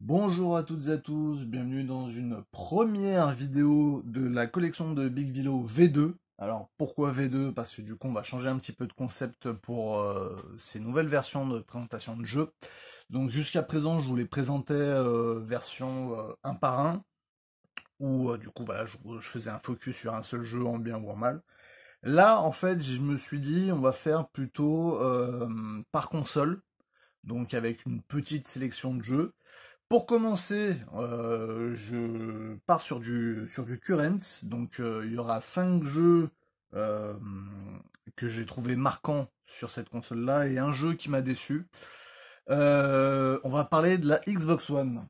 Bonjour à toutes et à tous, bienvenue dans une première vidéo de la collection de Big Vilo V2. Alors pourquoi V2 Parce que du coup on va changer un petit peu de concept pour euh, ces nouvelles versions de présentation de jeux. Donc jusqu'à présent je vous les présentais euh, version euh, un par un, où du coup voilà, je, je, faisais un focus sur un seul jeu en bien ou en mal. Là en fait je me suis dit on va faire plutôt par console, donc avec une petite sélection de jeux. Pour commencer, euh, je pars sur du, sur du current, donc euh, il y aura 5 jeux euh, que j'ai trouvé marquants sur cette console-là et un jeu qui m'a déçu. on va parler de la Xbox One.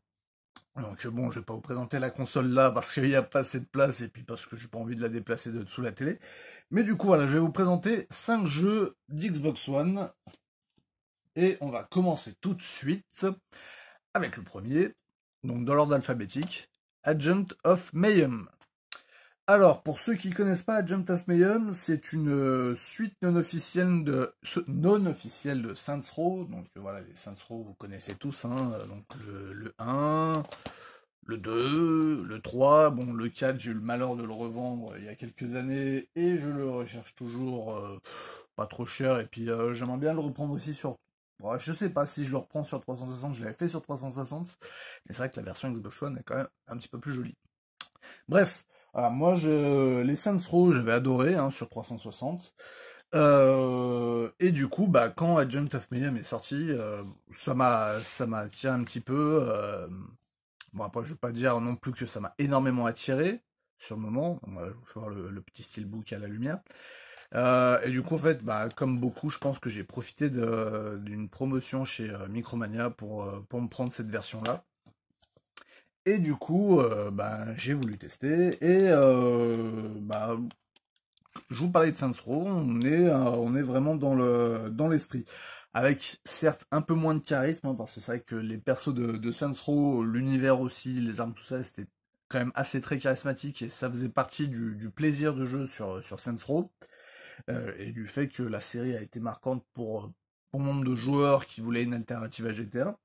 Donc bon, je vais pas vous présenter la console là parce qu'il n'y a pas assez de place et puis parce que je j'ai pas envie de la déplacer de la télé. Mais du coup, voilà, je vais vous présenter 5 jeux d'Xbox One. Et on va commencer tout de suite avec le premier, donc dans l'ordre alphabétique, Agent of Mayhem. Alors, pour ceux qui ne connaissent pas Agent of Mayhem, c'est une euh, suite non officielle de, non officielle de Saints Row. Donc euh, voilà, les Saints Row, vous connaissez tous. Hein, euh, donc le, 1, le 2, le 3. Bon, le 4, j'ai eu le malheur de le revendre il y a quelques années et je le recherche toujours pas trop cher. Et puis j'aimerais bien le reprendre aussi sur Bon, je sais pas si je le reprends sur 360, je l'ai fait sur 360, mais c'est vrai que la version Xbox One est quand même un petit peu plus jolie. Bref, moi, je, les Saints Row, j'avais adoré hein, sur 360. Euh, et du coup, bah, quand Adjunct of Medium est sorti, euh, ça m'a, ça attiré un petit peu. Euh, bon, après, je vais pas dire non plus que ça m'a énormément attiré sur le moment. On va vous faire le, le petit steelbook à la lumière. Euh, et du coup, en fait, bah, comme beaucoup, je pense que j'ai profité d'une promotion chez euh, Micromania pour, euh, pour me prendre cette version-là. Et du coup, bah, j'ai voulu tester. Et bah, je vous parlais de Saints Row, on est, on est vraiment dans le dans l'esprit. Avec certes un peu moins de charisme, hein, parce que c'est vrai que les persos de, de Saints Row, l'univers aussi, les armes, tout ça, c'était quand même assez très charismatique et ça faisait partie du, plaisir de jeu sur, sur Saints Row. Euh, et du fait que la série a été marquante pour euh, bon nombre de joueurs qui voulaient une alternative à GTA.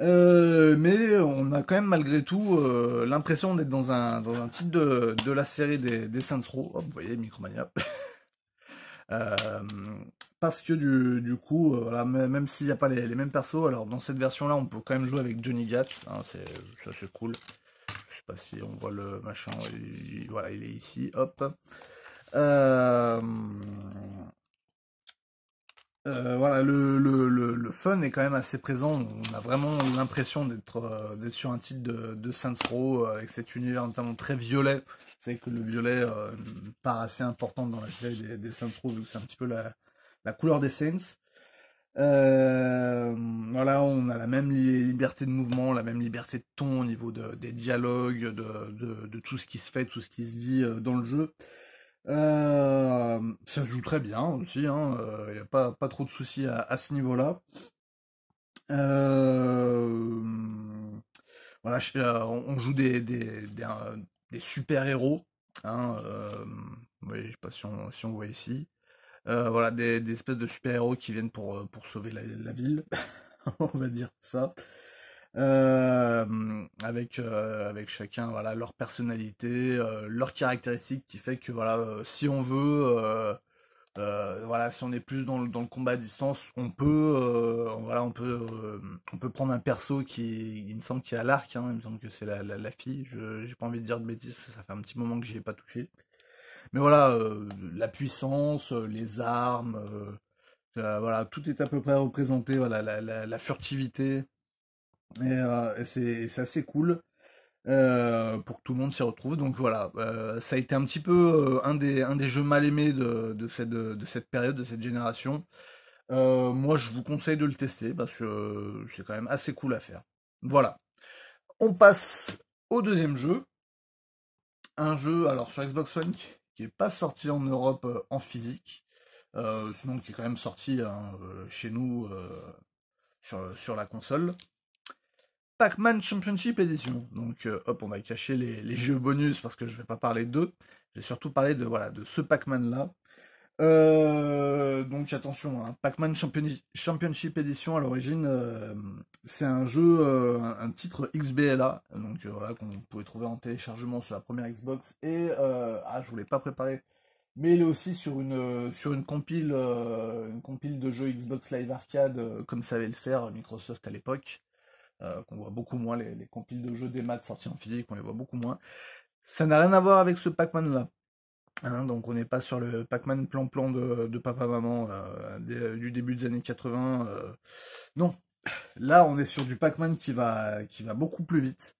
Euh, mais on a quand même malgré tout l'impression d'être dans un, dans un titre de, de la série des, des Saints Row. vous voyez, Micromania. parce que du, du coup, même s'il n'y a pas les, les, mêmes persos, alors dans cette version-là, on peut quand même jouer avec Johnny Gat. Hein, ça c'est cool. Je sais pas si on voit le machin. voilà, il est ici. Hop. Euh, euh, voilà, le, le, le, le, fun est quand même assez présent. On a vraiment l'impression euh, d'être sur un titre de, de Saints Row avec cet univers notamment très violet. C'est que le violet part assez importante dans la vie des, des Saints Row, c'est un petit peu la, la couleur des Saints. voilà, on a la même liberté de mouvement, la même liberté de ton au niveau de, des dialogues, de, de, de, tout ce qui se fait, tout ce qui se dit dans le jeu. Euh, ça joue très bien aussi, il hein, n'y euh, a pas, pas trop de soucis à, ce niveau-là. Euh, on joue des, des, des, super-héros. Hein, euh, je sais pas si on, voit ici. voilà, des, espèces de super-héros qui viennent pour, pour sauver la ville, on va dire ça euh, avec euh, avec chacun voilà leur personnalité, euh, leurs caractéristiques qui fait que voilà euh, si on veut euh, voilà si on est plus dans le, dans le combat à distance on peut voilà on peut on peut prendre un perso qui il me semble qui a l'arc hein, il me semble que c'est la, la, la, fille je j'ai pas envie de dire de bêtises ça fait un petit moment que j'y ai pas touché mais voilà la puissance les armes voilà tout est à peu près représenté voilà la, la furtivité euh, et, c'est assez cool euh, pour que tout le monde s'y retrouve. Donc voilà, euh, ça a été un petit peu un, des, un des jeux mal aimés de, de, cette, période, de cette génération. moi, je vous conseille de le tester parce que c'est quand même assez cool à faire. Voilà. On passe au deuxième jeu. Un jeu, alors sur Xbox One, qui n'est pas sorti en Europe en physique, sinon qui est quand même sorti hein, chez nous sur, sur la console. Pac-Man Championship Edition. Donc euh, hop, on va cacher les, les, jeux bonus parce que je vais pas parler d'eux. J'ai surtout parlé de voilà de ce Pac-Man là. Euh, donc attention, hein. Pac-Man Championship Edition à l'origine, euh, c'est un jeu, un, titre XBLA, donc voilà qu'on pouvait trouver en téléchargement sur la première Xbox et ah je voulais pas préparer, mais il est aussi sur une sur une compile une compile de jeux Xbox Live Arcade comme savait le faire Microsoft à l'époque. Euh, qu'on voit beaucoup moins, les, compiles de jeux des maths sortis en physique, on les voit beaucoup moins. Ça n'a rien à voir avec ce Pac-Man là. Hein, donc on n'est pas sur le Pac-Man plan-plan de, papa-maman euh, euh, du début des années 80. Non, là on est sur du Pac-Man qui va, qui va beaucoup plus vite.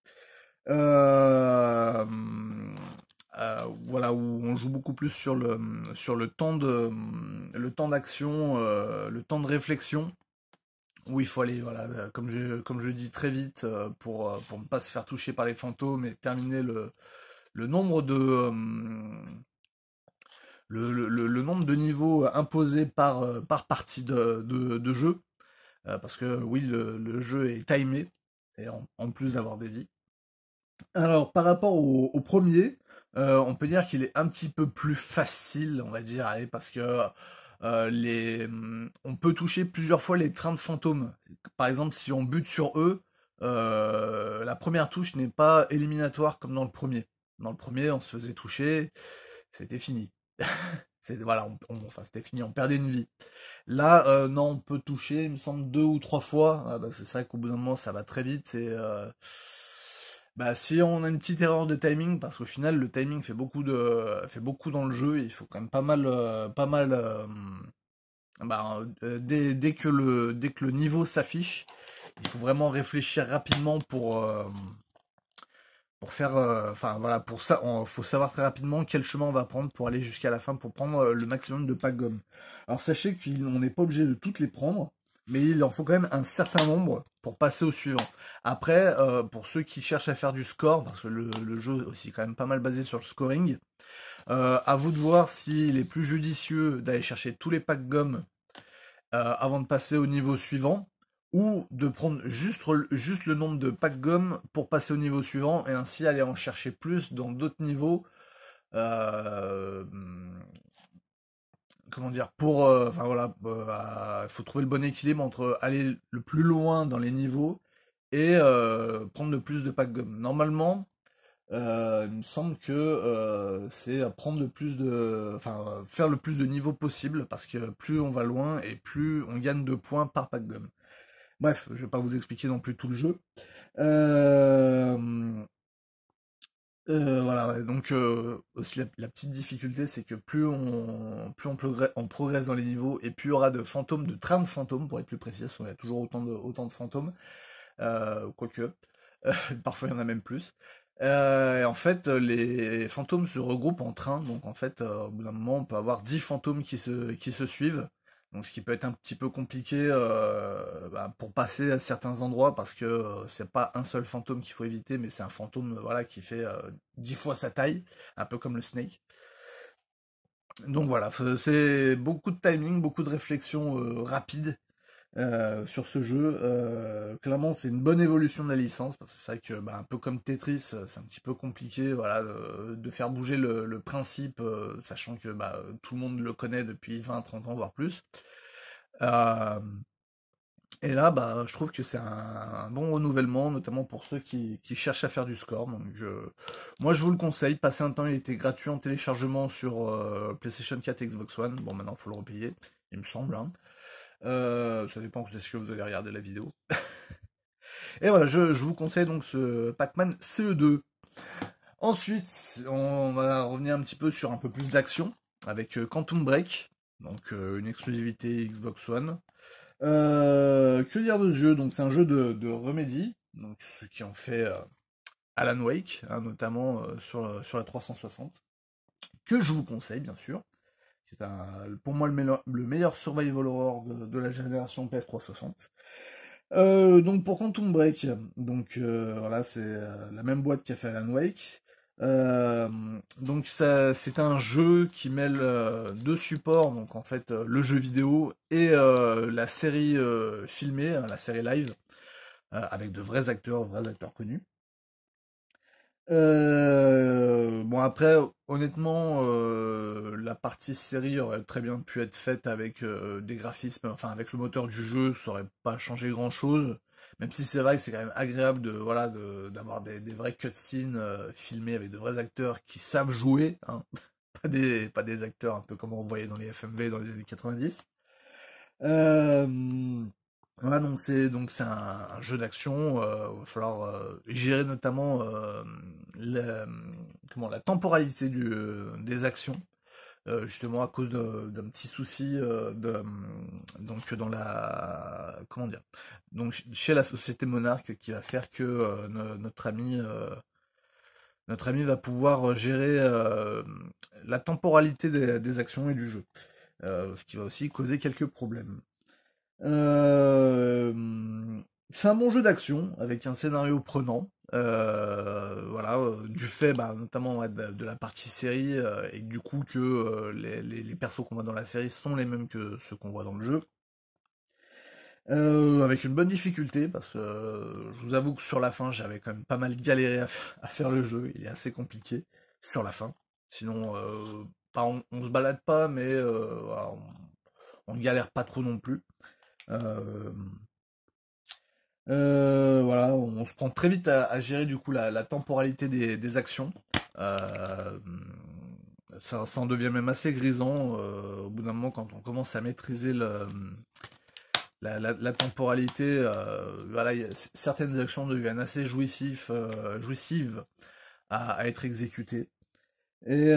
voilà où on joue beaucoup plus sur le sur le temps de le temps d'action le temps de réflexion où il faut aller, voilà, euh, comme je, comme je dis très vite, euh, pour, euh, pour ne pas se faire toucher par les fantômes et terminer le, le nombre de. le, le, nombre de niveaux imposés par, par partie de, de, jeu. parce que oui, le, jeu est timé, et en, plus d'avoir des vies. Alors, par rapport au, premier, on peut dire qu'il est un petit peu plus facile, on va dire, parce que euh, hum, on peut toucher plusieurs fois les trains de fantômes. Par exemple, si on bute sur eux, euh, la première touche n'est pas éliminatoire comme dans le premier. Dans le premier, on se faisait toucher, c'était fini. voilà, on, c'était fini, on perdait une vie. Là, euh, non, on peut toucher, il me semble, deux ou trois fois. Ah, bah, c'est ça qu'au bout d'un moment, ça va très vite bah, si on a une petite erreur de timing, parce qu'au final le timing fait beaucoup de fait beaucoup dans le jeu, il faut quand même pas mal euh, pas mal euh, bah, euh, dès, que le dès que le niveau s'affiche, il faut vraiment réfléchir rapidement pour pour faire enfin voilà pour ça il faut savoir très rapidement quel chemin on va prendre pour aller jusqu'à la fin pour prendre le maximum de packs gomme. Alors sachez qu'on n'est pas obligé de toutes les prendre mais il en faut quand même un certain nombre pour passer au suivant. Après, euh, pour ceux qui cherchent à faire du score, parce que le, jeu est aussi quand même pas mal basé sur le scoring, euh, à vous de voir s'il est plus judicieux d'aller chercher tous les packs gomme euh, avant de passer au niveau suivant, ou de prendre juste, juste le nombre de packs gomme pour passer au niveau suivant, et ainsi aller en chercher plus dans d'autres niveaux comment dire, pour, euh, enfin voilà, il euh, faut trouver le bon équilibre entre aller le plus loin dans les niveaux et euh, prendre le plus de pack gomme. Normalement, il me semble que c'est prendre le plus de, enfin, faire le plus de niveaux possible parce que plus on va loin et plus on gagne de points par pack gomme. Bref, je vais pas vous expliquer non plus tout le jeu. Euh, euh, voilà, donc euh, aussi la, petite difficulté, c'est que plus on plus on progresse, on progresse, dans les niveaux et plus il y aura de fantômes, de trains de fantômes pour être plus précis, parce y a toujours autant de autant de fantômes, euh, quoique parfois il y en a même plus. et en fait, les fantômes se regroupent en train, donc en fait, au bout d'un moment, on peut avoir 10 fantômes qui se qui se suivent ce qui peut être un petit peu compliqué euh, bah, pour passer à certains endroits parce que ce euh, c'est pas un seul fantôme qu'il faut éviter, mais c'est un fantôme euh, voilà, qui fait dix fois sa taille, un peu comme le Snake. Donc voilà, c'est beaucoup de timing, beaucoup de réflexion rapide euh, sur ce jeu. Euh, clairement, c'est une bonne évolution de la licence, parce que c'est vrai que, bah, un peu comme Tetris, euh, c'est un petit peu compliqué de, faire bouger le, principe, sachant que bah, tout le monde le connaît depuis 20, 30 ans, voire plus. et là, bah, je trouve que c'est un, bon renouvellement, notamment pour ceux qui, cherchent à faire du score. Donc, moi, je vous le conseille. Passer un temps, il était gratuit en téléchargement sur PlayStation 4 Xbox One. Bon, maintenant, il faut le repayer, il me semble. Hein. Euh, ça dépend de ce que vous allez regarder la vidéo. Et voilà, je, vous conseille donc ce Pac-Man CE2. Ensuite, on va revenir un petit peu sur un peu plus d'action avec euh, Quantum Break, donc euh, une exclusivité Xbox One. que dire de ce jeu Donc c'est un jeu de, de Remedy, donc ce qui en fait Alan Wake, hein, notamment sur la 360, que je vous conseille bien sûr pour moi le meilleur, survival horror de, la génération PS360. Euh, donc pour Quantum Break, donc euh, voilà, c'est euh, la même boîte qui fait Alan Wake. donc ça, c'est un jeu qui mêle deux supports, donc en fait le jeu vidéo et la série filmée, hein, la série live, avec de vrais acteurs, vrais acteurs connus. Euh, bon après, honnêtement, euh, la partie série aurait très bien pu être faite avec euh, des graphismes, enfin avec le moteur du jeu, ça aurait pas changé grand chose. Même si c'est vrai que c'est quand même agréable de voilà d'avoir des, des vrais cutscenes euh, filmés avec de vrais acteurs qui savent jouer, hein. pas des pas des acteurs un peu comme on voyait dans les FMV dans les années 90. Euh, donc c'est un, jeu d'action. Euh, il va falloir euh, gérer notamment euh, la, comment la temporalité des actions, justement à cause d'un petit souci de, donc dans la donc chez la société monarque qui va faire que notre ami notre ami va pouvoir gérer la temporalité des, actions et du jeu, ce qui va aussi causer quelques problèmes c'est un bon jeu d'action avec un scénario prenant. voilà, du fait bah, notamment de, la partie série et du coup que les, persos qu'on voit dans la série sont les mêmes que ceux qu'on voit dans le jeu. avec une bonne difficulté parce que je vous avoue que sur la fin j'avais quand même pas mal galéré à, faire le jeu, il est assez compliqué sur la fin. Sinon, on, se balade pas mais on, on galère pas trop non plus. Euh, euh, voilà, on se prend très vite à, gérer du coup la, temporalité des, actions. Euh, ça, en devient même assez grisant au bout d'un moment quand on commence à maîtriser la, temporalité. voilà, certaines actions deviennent assez jouissives à, à, être exécutées. Et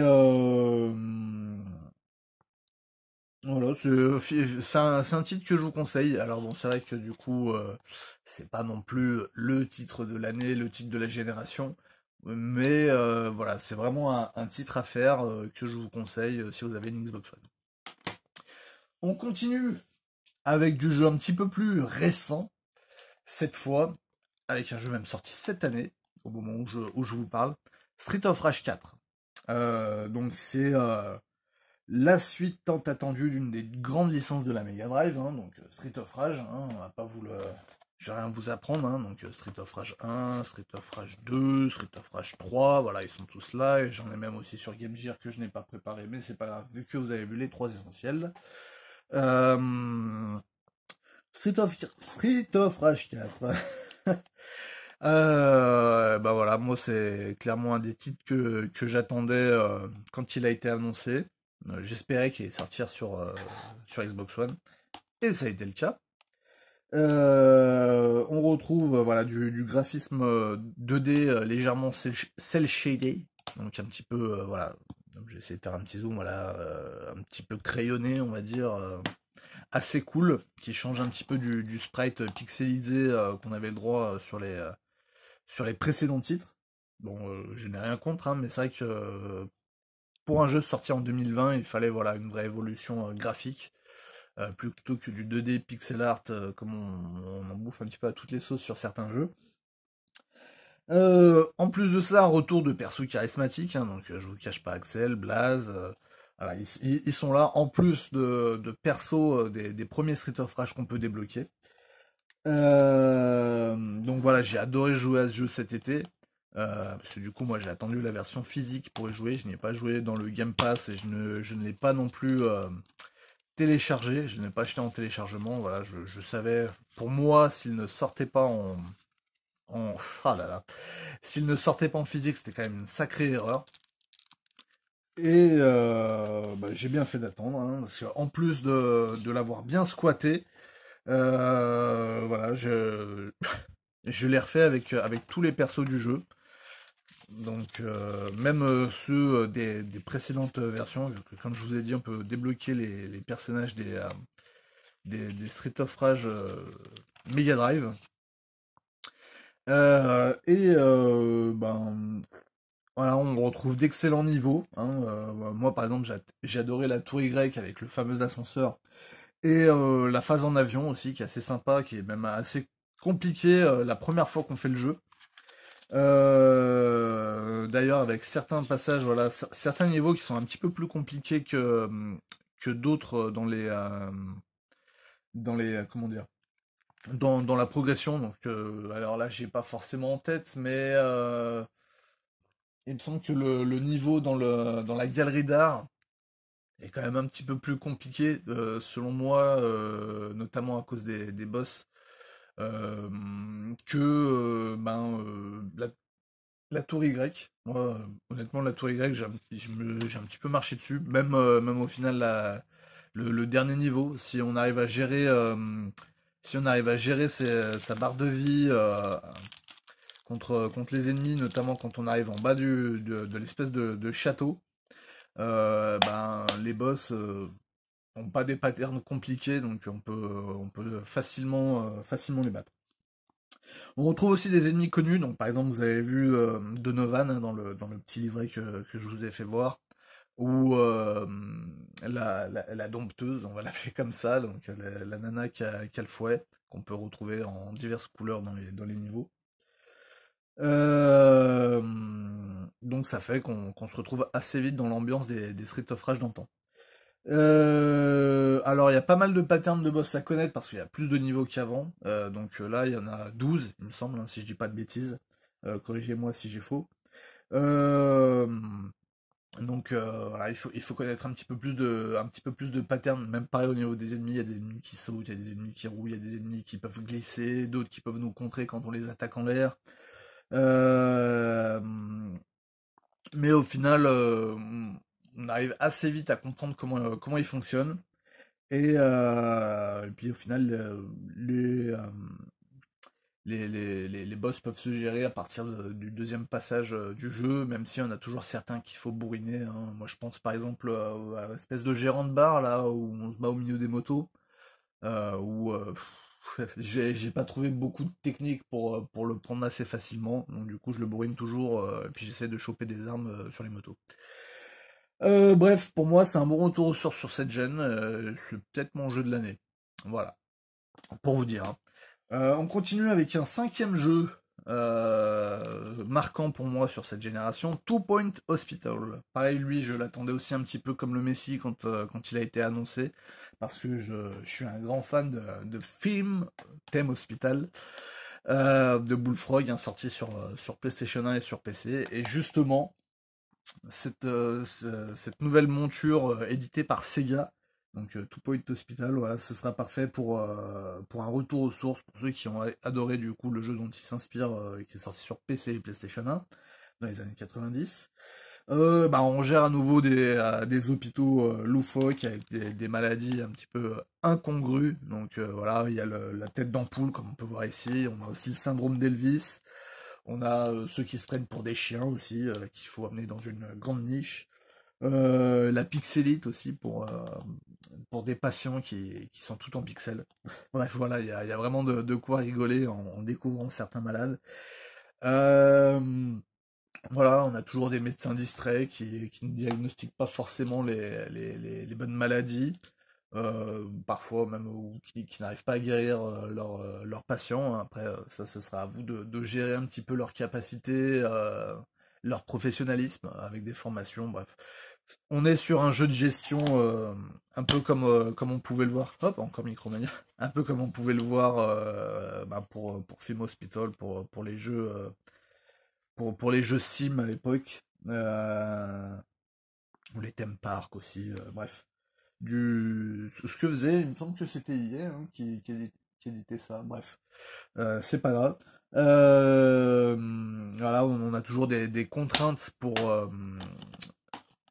voilà, euh, c'est un, titre que je vous conseille. Alors bon, c'est vrai que du coup, euh, c'est pas non plus le titre de l'année, le titre de la génération, mais euh, voilà, c'est vraiment un, titre à faire que je vous conseille si vous avez une Xbox One. On continue avec du jeu un petit peu plus récent, cette fois avec un jeu même sorti cette année, au moment où je, où je vous parle, Street of Rage 4. donc c'est la suite tant attendue d'une des grandes licences de la Mega Drive, hein, donc euh, Street of Rage, hein, on va pas vous le... J'ai rien à vous apprendre, hein, donc euh, Street of Rage 1, Street of Rage 2, Street of Rage 3, voilà, ils sont tous là, et j'en ai même aussi sur Game Gear que je n'ai pas préparé, mais c'est pas grave, vu que vous avez vu les trois essentiels. Euh, Street, of... Rage 4. bah voilà, moi c'est clairement un des titres que, j'attendais quand il a été annoncé. Euh, j'espérais qu'il allait sortir sur, euh, sur Xbox One. Et ça a été le cas. Euh, on retrouve voilà, du, graphisme 2D légèrement cel-shaded. Donc un petit peu, voilà, j'ai essayé de faire un petit zoom, voilà, un petit peu crayonné, on va dire, assez cool, qui change un petit peu du, sprite pixelisé qu'on avait le droit sur les, sur les précédents titres. Bon, je n'ai rien contre, hein, mais c'est vrai que pour un jeu sorti en 2020, il fallait voilà une vraie évolution euh, graphique. Euh, plutôt que du 2D pixel art euh, comme on, en bouffe un petit peu à toutes les sauces sur certains jeux. en plus de ça, retour de perso charismatiques, hein, donc je vous cache pas Axel, Blaze, ils, sont là en plus de, de persos des, des, premiers Street of Rage qu'on peut débloquer. donc voilà, j'ai adoré jouer à ce jeu cet été. Euh, parce que du coup, moi j'ai attendu la version physique pour y jouer. Je n'y ai pas joué dans le Game Pass et je ne, l'ai pas non plus euh, téléchargé. Je ne l'ai pas acheté en téléchargement. Voilà, je, savais pour moi s'il ne sortait pas en. Ah s'il ne sortait pas en physique, c'était quand même une sacrée erreur. Et euh, bah, j'ai bien fait d'attendre, hein, parce qu'en plus de, l'avoir bien squatté, voilà, je, l'ai refait avec tous les persos du jeu. Donc euh, même euh, ceux euh, des, précédentes versions, comme je vous ai dit, on peut débloquer les, personnages des, Street of Rage Mega Drive. et ben voilà, on retrouve d'excellents niveaux. Hein, moi par exemple j'ai adoré la tour Y avec le fameux ascenseur. Et la phase en avion aussi qui est assez sympa, qui est même assez compliquée la première fois qu'on fait le jeu. Euh, d'ailleurs, avec certains passages, voilà, certains niveaux qui sont un petit peu plus compliqués que, que d'autres euh, dans les. Euh, dans les. Comment dans, dans la progression. Donc, alors là, j'ai pas forcément en tête, mais. il me semble que le, niveau dans, le, dans la galerie d'art est quand même un petit peu plus compliqué, selon moi, notamment à cause des boss que ben, la, tour Y. Moi, honnêtement, la tour Y, j'ai un, petit peu marché dessus. Même, même au final, la, le, dernier niveau, si on arrive à gérer, si on arrive à gérer sa barre de vie contre, contre les ennemis, notamment quand on arrive en bas du, de, l'espèce de, château, ben, les boss, pas des patterns compliqués, donc on peut, euh, on peut facilement, euh, facilement les battre. On retrouve aussi des ennemis connus, donc par exemple vous avez vu euh, Donovan hein, dans, le, dans le petit livret que, je vous ai fait voir, ou la, dompteuse, on va l'appeler comme ça, donc la, nana qui a, le fouet, qu'on peut retrouver en diverses couleurs dans les, dans les niveaux. donc ça fait qu'on, se retrouve assez vite dans l'ambiance des, des Street of Rage d'antan. Euh, alors, il y a pas mal de patterns de boss à connaître parce qu'il y a plus de niveaux qu'avant. Euh, donc euh, là, il y en a 12, il me semble, hein, si je dis pas de bêtises. Corrigez-moi si j'ai faux. donc voilà, il faut, connaître un petit peu plus de, un petit peu plus de patterns. Même pareil au niveau des ennemis, il y a des ennemis qui sautent, il y a des ennemis qui roulent, il y a des ennemis qui peuvent glisser, d'autres qui peuvent nous contrer quand on les attaque en l'air. mais au final, on arrive assez vite à comprendre comment, euh, comment il fonctionne. Et, euh, puis au final, euh, les, les, les, les, boss peuvent se gérer à partir du deuxième passage du jeu, même si on a toujours certains qu'il faut bourriner. Hein. Moi je pense par exemple à, l'espèce de gérant de bar là où on se bat au milieu des motos, où j'ai pas trouvé beaucoup de techniques pour, pour le prendre assez facilement, donc du coup je le bourrine toujours, et puis j'essaie de choper des armes sur les motos. Euh, bref, pour moi, c'est un bon retour aux sources sur cette gêne. Euh, c'est peut-être mon jeu de l'année. Voilà. Pour vous dire. Hein. Euh, on continue avec un cinquième jeu marquant pour moi sur cette génération, Two Point Hospital. Pareil, lui, je l'attendais aussi un petit peu comme le Messi quand, il a été annoncé, parce que je, suis un grand fan de, de thème hospital. de Bullfrog, hein, sorti sur, sur PlayStation 1 et sur PC. Et justement, euh, cette, nouvelle monture euh, éditée par Sega. Donc euh, Two Point Hospital, voilà, ce sera parfait pour, pour un retour aux sources pour ceux qui ont adoré du coup le jeu dont il s'inspire et qui est sorti sur PC et PlayStation 1 dans les années 90. Bah, on gère à nouveau des, hôpitaux loufoques avec des, maladies un petit peu incongrues. Donc voilà, il y a la tête d'ampoule comme on peut voir ici. On a aussi le syndrome d'Elvis. On a euh, ceux qui se prennent pour des chiens aussi, euh, qu'il faut amener dans une grande niche. Euh, la pixelite aussi pour, pour des patients qui, qui, sont tout en pixels. Bref, voilà, il y, a, vraiment de, quoi rigoler en, découvrant certains malades. Voilà, on a toujours des médecins distraits qui, qui ne diagnostiquent pas forcément les, les, les bonnes maladies. Euh, parfois même ou qui, n'arrivent pas à guérir euh, leurs euh, patients. Après, ça, ce sera à vous de, gérer un petit peu leur capacité, leur professionnalisme avec des formations. Bref, on est sur un jeu de gestion un peu comme comme on pouvait le voir hop encore Micromania un peu comme on pouvait le voir bah, pour pour Film Hospital pour pour les jeux pour pour les jeux sim à l'époque ou les thèmes Park aussi bref du ce que faisait, il me semble que c'était hier hein, qui, qui, éditait ça. Bref, euh, c'est pas grave. Euh, voilà, on, a toujours des, contraintes pour euh,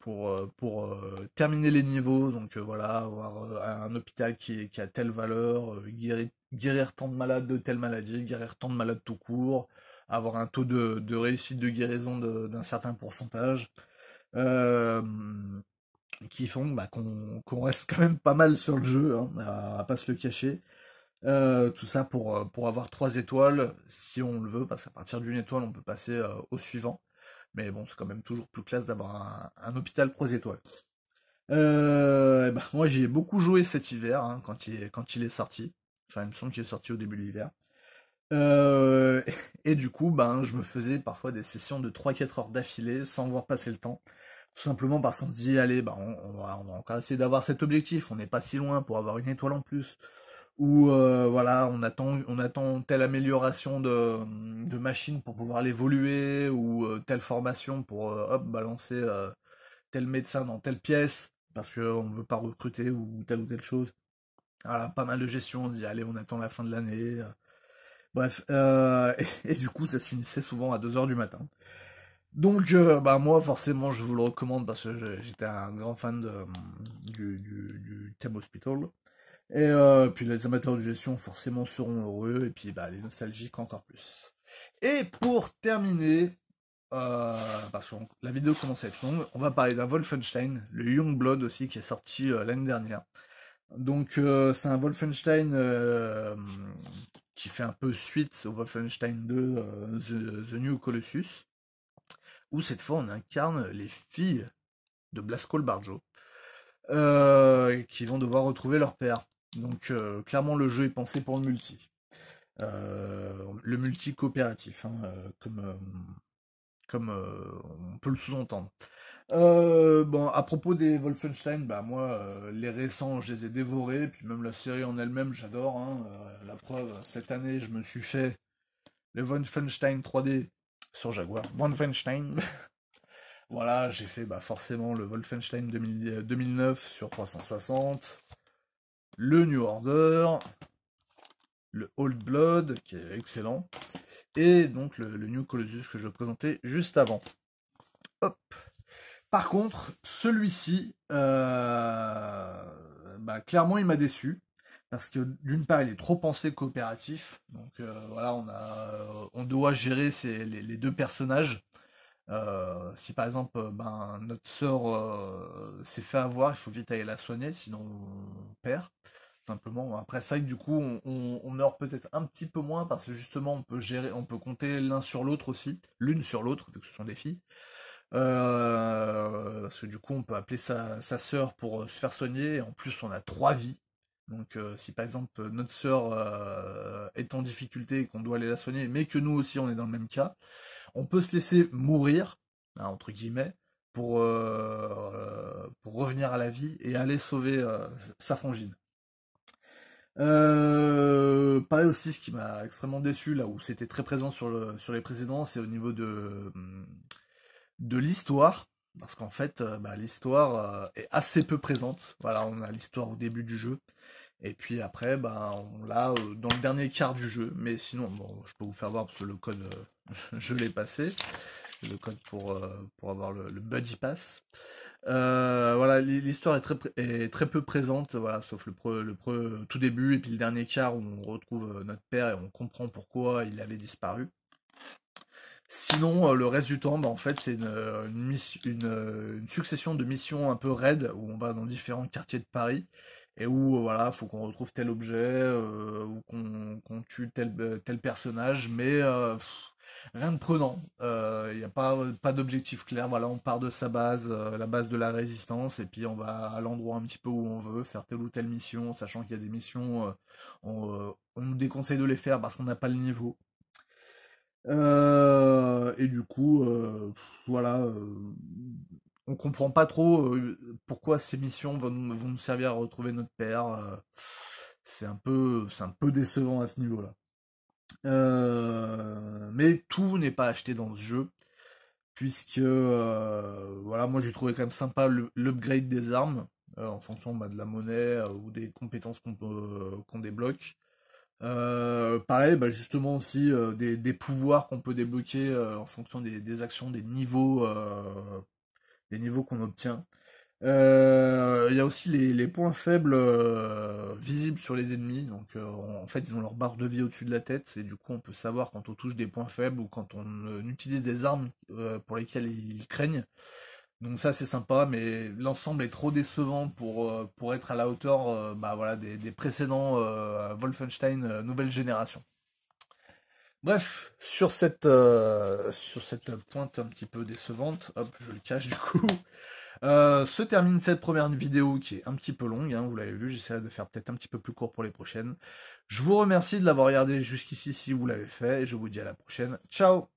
pour, pour terminer les niveaux. Donc voilà, avoir un hôpital qui, qui, a telle valeur, guérir, tant de malades de telle maladie, guérir tant de malades tout court, avoir un taux de, de réussite de guérison d'un certain pourcentage qui font bah, qu'on reste quand même pas mal sur le jeu, hein, à, ne pas se le cacher. Euh, tout ça pour, euh, pour avoir trois étoiles, si on le veut, parce qu'à partir d'une étoile, on peut passer euh, au suivant. Mais bon, c'est quand même toujours plus classe d'avoir un, hôpital trois étoiles. Eh ben, moi, j'y ai beaucoup joué cet hiver, hein, quand, il, est sorti. Enfin, il me semble qu'il est sorti au début de l'hiver. et du coup, ben, je me faisais parfois des sessions de 3-4 heures d'affilée sans voir passer le temps. Tout simplement parce qu'on se dit, allez, bah, on, va, on encore essayer d'avoir cet objectif, on n'est pas si loin pour avoir une étoile en plus. Ou euh, voilà, on attend, on attend telle amélioration de, de machine pour pouvoir l'évoluer, ou euh, telle formation pour euh, hop, balancer tel médecin dans telle pièce, parce qu'on ne veut pas recruter ou telle ou telle chose. Voilà, pas mal de gestion, on se dit allez, on attend la fin de l'année. Bref, et, et, du coup, ça se finissait souvent à 2h du matin. Donc, euh, bah moi, forcément, je vous le recommande parce que j'étais un grand fan de, du, du, Thème Hospital. Et euh, puis, les amateurs de gestion, forcément, seront heureux. Et puis, bah, les nostalgiques, encore plus. Et pour terminer, euh, parce que la vidéo commence à être longue, on va parler d'un Wolfenstein, le Youngblood aussi, qui est sorti l'année dernière. Donc, c'est un Wolfenstein qui fait un peu suite au Wolfenstein 2, The New Colossus où cette fois on incarne les filles de Blasco le Barjo, euh, qui vont devoir retrouver leur père. Donc euh, clairement le jeu est pensé pour le multi. Euh, le multi coopératif, hein, comme, comme on peut le sous-entendre. bon, à propos des Wolfenstein, bah moi, les récents, je les ai dévorés, puis même la série en elle-même, j'adore. Hein. la preuve, cette année, je me suis fait le Wolfenstein 3D sur Jaguar, Wolfenstein. voilà, j'ai fait bah, forcément le Wolfenstein 2009 sur 360, le New Order, le Old Blood, qui est excellent, et donc le, New Colossus que je présentais juste avant. Hop. Par contre, celui-ci, euh, bah, clairement, il m'a déçu parce que d'une part il est trop pensé coopératif, donc euh, voilà on a euh, on doit gérer les, deux personnages. Euh, si par exemple ben notre sœur s'est fait avoir, il faut vite aller la soigner, sinon on perd simplement. Après ça, du coup, on, meurt peut-être un petit peu moins parce que justement on peut gérer, on peut compter l'un sur l'autre aussi, l'une sur l'autre vu que ce sont des filles. parce que du coup, on peut appeler sa, sa sœur pour se faire soigner. Et en plus, on a trois vies. Donc euh, si par exemple notre sœur euh, est en difficulté et qu'on doit aller la soigner, mais que nous aussi on est dans le même cas, on peut se laisser mourir, hein, entre guillemets, euh, pour, revenir à la vie et aller sauver sa frangine. pareil aussi, ce qui m'a extrêmement déçu, là où c'était très présent sur, les précédents, c'est au niveau de hum, l'histoire parce qu'en fait, euh, bah, l'histoire euh, est assez peu présente. Voilà, on a l'histoire au début du jeu, et puis après, bah, on l'a euh, dans le dernier quart du jeu. Mais sinon, bon, je peux vous faire voir parce que le code, je l'ai passé, le code pour, pour avoir le, buddy pass. voilà, l'histoire est très, est très peu présente, voilà, sauf le, tout début et puis le dernier quart où on retrouve notre père et on comprend pourquoi il avait disparu. Sinon, euh, le reste du temps, bah, en fait, c'est une, euh, euh, une, succession de missions un peu raides où on va dans différents quartiers de Paris et où voilà, faut qu'on retrouve tel objet ou qu'on tue tel, personnage, mais rien de prenant. Il n'y a pas, pas d'objectif clair. Voilà, on part de sa base, la base de la résistance, et puis on va à l'endroit un petit peu où on veut faire telle ou telle mission, sachant qu'il y a des missions, on, on nous déconseille de les faire parce qu'on n'a pas le niveau. Euh, et du coup, euh, voilà, euh, on comprend pas trop pourquoi ces missions vont, nous servir à retrouver notre père. c'est un peu, c'est un peu décevant à ce niveau-là. mais tout n'est pas acheté dans ce jeu, puisque voilà, moi j'ai trouvé quand même sympa l'upgrade des armes en fonction bah, de la monnaie ou des compétences qu'on débloque. Euh, pareil, bah justement aussi euh, des, des, pouvoirs qu'on peut débloquer euh, en fonction des, des, actions, des niveaux, des niveaux qu'on obtient. Il y a aussi les, les points faibles visibles sur les ennemis. Donc en fait, ils ont leur barre de vie au-dessus de la tête et du coup, on peut savoir quand on touche des points faibles ou quand on utilise des armes pour lesquelles ils craignent. Donc ça c'est sympa, mais l'ensemble est trop décevant pour, euh, pour être à la hauteur euh, bah voilà, des, précédents euh, Wolfenstein nouvelle génération. Bref, sur cette, sur cette pointe un petit peu décevante, hop, je le cache du coup, se termine cette première vidéo qui est un petit peu longue, hein, vous l'avez vu, j'essaierai de faire peut-être un petit peu plus court pour les prochaines. Je vous remercie de l'avoir regardé jusqu'ici si vous l'avez fait, et je vous dis à la prochaine. Ciao